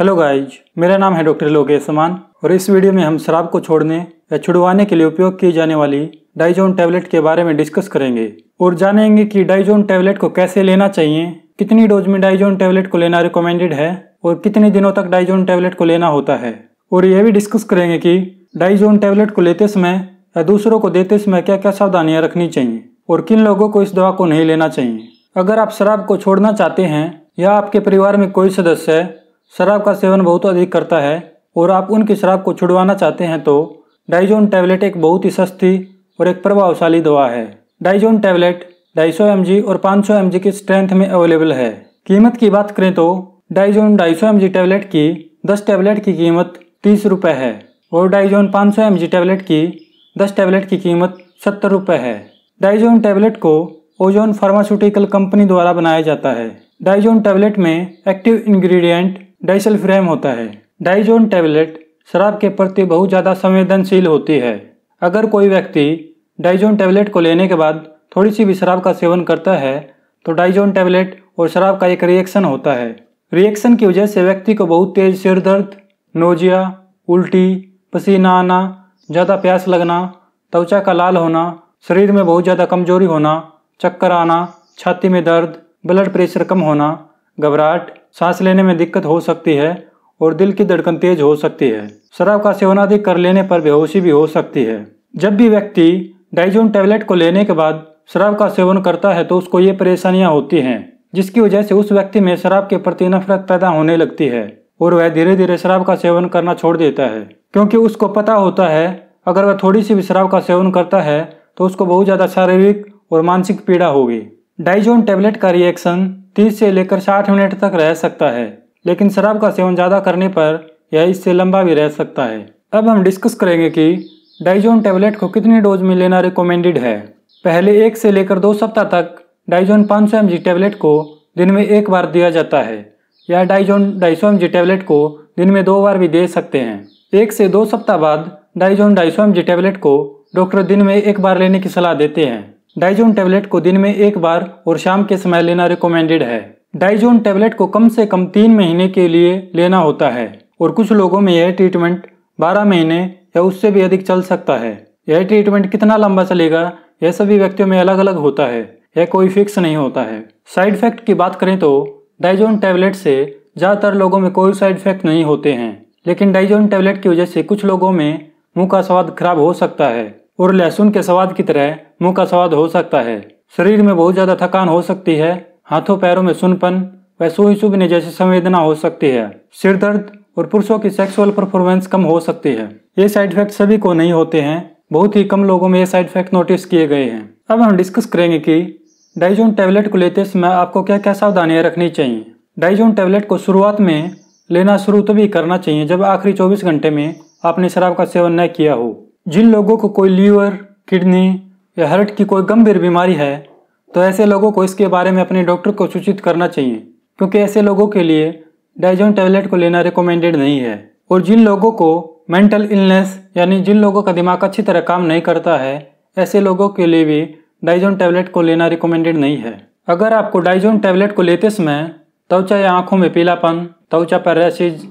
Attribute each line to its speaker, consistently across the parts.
Speaker 1: hello guys मेरा नाम है डॉक्टर लोकेश समान और इस वीडियो में हम शराब को छोड़ने या छुड़वाने के लिए उपयोग की जाने वाली डाइजोन टैबलेट के बारे में डिस्कस करेंगे और जानेंगे कि डाइजोन टैबलेट को कैसे लेना चाहिए कितनी डोज में डाइजोन टैबलेट को लेना रिकमेंडेड है और कितने दिनों तक डाइजोन टैबलेट को लेना होता है और यह भी डिस्कस करेंगे कि डाइजोन टैबलेट को लेते समय या दूसरों को देते समय क्या क्या सावधानियाँ रखनी चाहिए और किन लोगों को इस दवा को नहीं लेना चाहिए अगर आप शराब को छोड़ना चाहते हैं या आपके परिवार में कोई सदस्य शराब का सेवन बहुत अधिक करता है और आप उनकी शराब को छुड़वाना चाहते हैं तो डाइजोन टैबलेट एक बहुत ही सस्ती और एक प्रभावशाली दवा है डाइजोन टैबलेट 250 सौ और 500 सौ की स्ट्रेंथ में अवेलेबल है कीमत की बात करें तो डाइजोन 250 सौ टैबलेट की 10 टैबलेट की कीमत तीस रुपये है और डाइजोन 500 सौ टैबलेट की 10 टैबलेट की कीमत सत्तर रुपये है डाइजोन टैबलेट को ओजोन फार्मास्यूटिकल कंपनी द्वारा बनाया जाता है डाइजोन टैबलेट में एक्टिव इंग्रेडिएंट डाइसल्फ्रेम होता है डाइजोन टैबलेट शराब के प्रति बहुत ज़्यादा संवेदनशील होती है अगर कोई व्यक्ति डाइजोन टैबलेट को लेने के बाद थोड़ी सी भी शराब का सेवन करता है तो डाइजोन टैबलेट और शराब का एक रिएक्शन होता है रिएक्शन की वजह से व्यक्ति को बहुत तेज सिर दर्द नोजिया उल्टी पसीना आना ज़्यादा प्यास लगना त्वचा का लाल होना शरीर में बहुत ज़्यादा कमजोरी होना चक्कर आना छाती में दर्द ब्लड प्रेशर कम होना घबराहट सांस लेने में दिक्कत हो सकती है और दिल की धड़कन तेज हो सकती है शराब का सेवन अधिक कर लेने पर बेहोशी भी हो सकती है जब भी व्यक्ति डाइजोन टेबलेट को लेने के बाद शराब का सेवन करता है तो उसको ये परेशानियां होती हैं जिसकी वजह से उस व्यक्ति में शराब के प्रति नफरत पैदा होने लगती है और वह धीरे धीरे शराब का सेवन करना छोड़ देता है क्योंकि उसको पता होता है अगर वह थोड़ी सी भी शराब का सेवन करता है तो उसको बहुत ज़्यादा शारीरिक और मानसिक पीड़ा होगी डाइजोन टेबलेट का रिएक्शन 30 से लेकर 60 मिनट तक रह सकता है लेकिन शराब का सेवन ज़्यादा करने पर यह इससे लंबा भी रह सकता है अब हम डिस्कस करेंगे कि डाइजोन टेबलेट को कितनी डोज में लेना रिकमेंडेड है पहले एक से लेकर दो सप्ताह तक डाइजोन पाँच सौ टेबलेट को दिन में एक बार दिया जाता है या डाइजोन ढाई सौ टेबलेट को दिन में दो बार भी दे सकते हैं एक से दो सप्ताह बाद डाइजोन ढाई सौ टेबलेट को डॉक्टर दिन में एक बार लेने की सलाह देते हैं डाइजोन टेबलेट को दिन में एक बार और शाम के समय लेना रिकमेंडेड है डाइजोन टेबलेट को कम से कम तीन महीने के लिए लेना होता है और कुछ लोगों में यह ट्रीटमेंट बारह महीने या उससे भी अधिक चल सकता है यह ट्रीटमेंट कितना लंबा चलेगा यह सभी व्यक्तियों में अलग अलग होता है यह कोई फिक्स नहीं होता है साइड इफेक्ट की बात करें तो डाइजोन टैबलेट से ज़्यादातर लोगों में कोई साइड इफेक्ट नहीं होते हैं लेकिन डाइजोन टैबलेट की वजह से कुछ लोगों में मुंह का स्वाद खराब हो सकता है और लहसुन के स्वाद की तरह मुंह का स्वाद हो सकता है शरीर में बहुत ज़्यादा थकान हो सकती है हाथों पैरों में सुनपन व सुई सुबने जैसी संवेदना हो सकती है सिर दर्द और पुरुषों की सेक्सुअल परफॉर्मेंस कम हो सकती है ये साइड इफेक्ट सभी को नहीं होते हैं बहुत ही कम लोगों में ये साइड इफेक्ट नोटिस किए गए हैं अब हम डिस्कस करेंगे कि डाइजोन टैबलेट को लेते समय आपको क्या क्या सावधानियाँ रखनी चाहिए डाइजोन टैबलेट को शुरुआत में लेना शुरू तभी करना चाहिए जब आखिरी 24 घंटे में आपने शराब का सेवन न किया हो जिन लोगों को कोई लीवर किडनी या हर्ट की कोई गंभीर बीमारी है तो ऐसे लोगों को इसके बारे में अपने डॉक्टर को सूचित करना चाहिए क्योंकि ऐसे लोगों के लिए डाइजोन टैबलेट को लेना रिकमेंडेड नहीं है और जिन लोगों को मेंटल इलनेस यानी जिन लोगों का दिमाग अच्छी तरह काम नहीं करता है ऐसे लोगों के लिए भी डाइजोन टैबलेट को लेना रिकमेंडेड नहीं है अगर आपको डाइजोन टैबलेट को लेते समय त्वचा या आँखों में पीलापन त्वचा पर रैसेज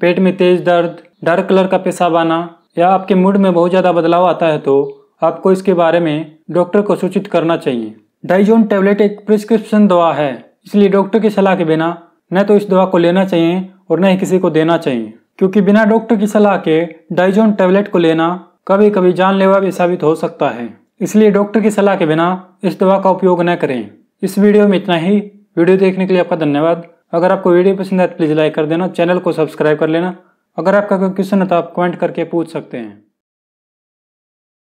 Speaker 1: पेट में तेज दर्द डार्क कलर का पेशाब आना या आपके मूड में बहुत ज़्यादा बदलाव आता है तो आपको इसके बारे में डॉक्टर को सूचित करना चाहिए डाइजोन टेबलेट एक प्रिस्क्रिप्शन दवा है इसलिए डॉक्टर की सलाह के बिना न तो इस दवा को लेना चाहिए और न ही किसी को देना चाहिए क्योंकि बिना डॉक्टर की सलाह के डाइजोन टेबलेट को लेना कभी कभी जानलेवा भी साबित हो सकता है इसलिए डॉक्टर की सलाह के बिना इस दवा का उपयोग न करें इस वीडियो में इतना ही वीडियो देखने के लिए आपका धन्यवाद अगर आपको वीडियो पसंद है तो प्लीज़ लाइक कर देना चैनल को सब्सक्राइब कर लेना अगर आपका कोई क्वेश्चन है तो आप कमेंट करके पूछ सकते हैं